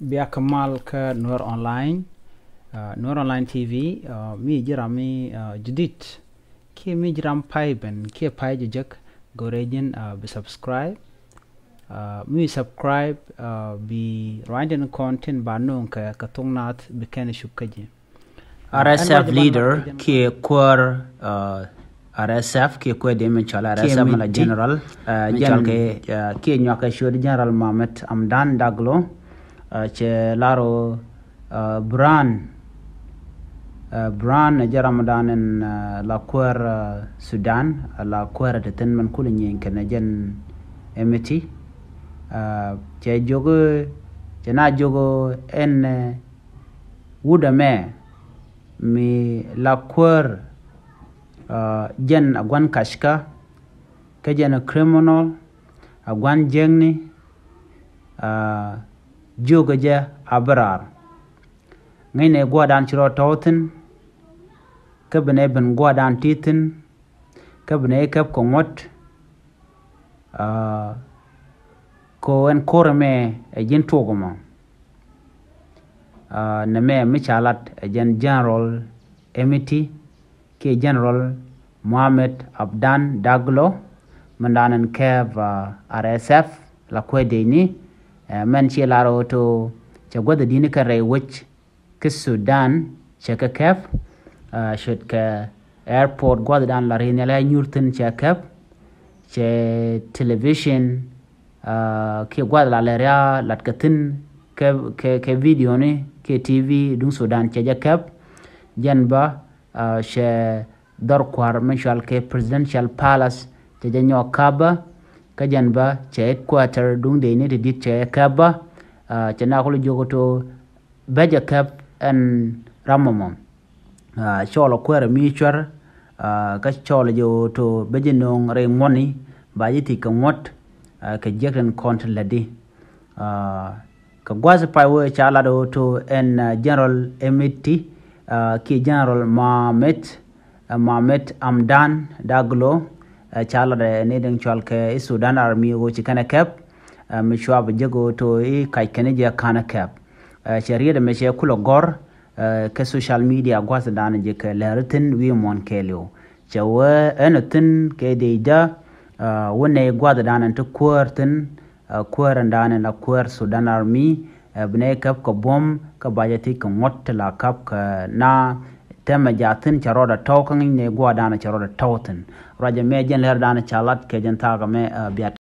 بأكمالك نور أونلاين uh, نور أونلاين تي في uh, مي جرامي uh, جديد كي مي جرام بايبن كي باي جوجك غوريجن بسبسكرايب مي سبسكرايب بي رايندن كونتين بانونك كتونات بكان شبكجي RSF leader ke kwar RSF ke ko de min chala RSF mala general general ke ke nyoka shod general Mohammed Amdan Daglo che laro uh, bran uh, bran uh, je ramadanen la kuwer sudan la kuwer de ten man kula nyen kana jen emiti che jogo che na jogo en wuda me mi la kuwer jen agwan kashka ke jen criminal agwan jengni jogaja abirar ngine gwadan chiro tawtin kabne bin gwadan titin kabne kab ko ngot uh, ko en korme ejin togoma uh, na me mi chalat ejin general emiti ke general Muhammad abdan daglo mandanan kev uh, rsf la kwedeni man ci laro to ca gwada dini kan rai wacce ki sudan ca ka kef shud ka airport gwada dan lare ne la nyurtin ca kef ca television ke gwada lalare ya latkatin ke video ne ke tv dun sudan ca ja kef jan ba ca dar kwar min shal ke presidential palace ca ja nyo kaba ka janba che quarter dung de ne dit che kaba uh, che na ko jogo to baja kap an ramamam uh, chola kwere mi chwar uh, ka chola jo to baja nong re ngoni ba ji ti ka ngot uh, ka jekran kont ladi uh, ka gwaza pa wo cha la do to en uh, general emiti uh, ki general mamet uh, mamet amdan daglo Eh, calare eh, ne den chalke i sudan army go ci kana kep eh, mi shwab jego to i kai kene je kana kep shari'a da meshe kula gor ke social media gwas dana je ke leritin wi mon kelio cewa enatin ke deida wone gwada dana ta kuwartin kuwaran dana na kuwar sudan army bne kap ka bom ka bajati ka ngotla kap ka na tema jatin ca roda tau kangin ne gua dana ca roda tautin. Raja me jen leher dana ca lat ke jen taga me uh, biat.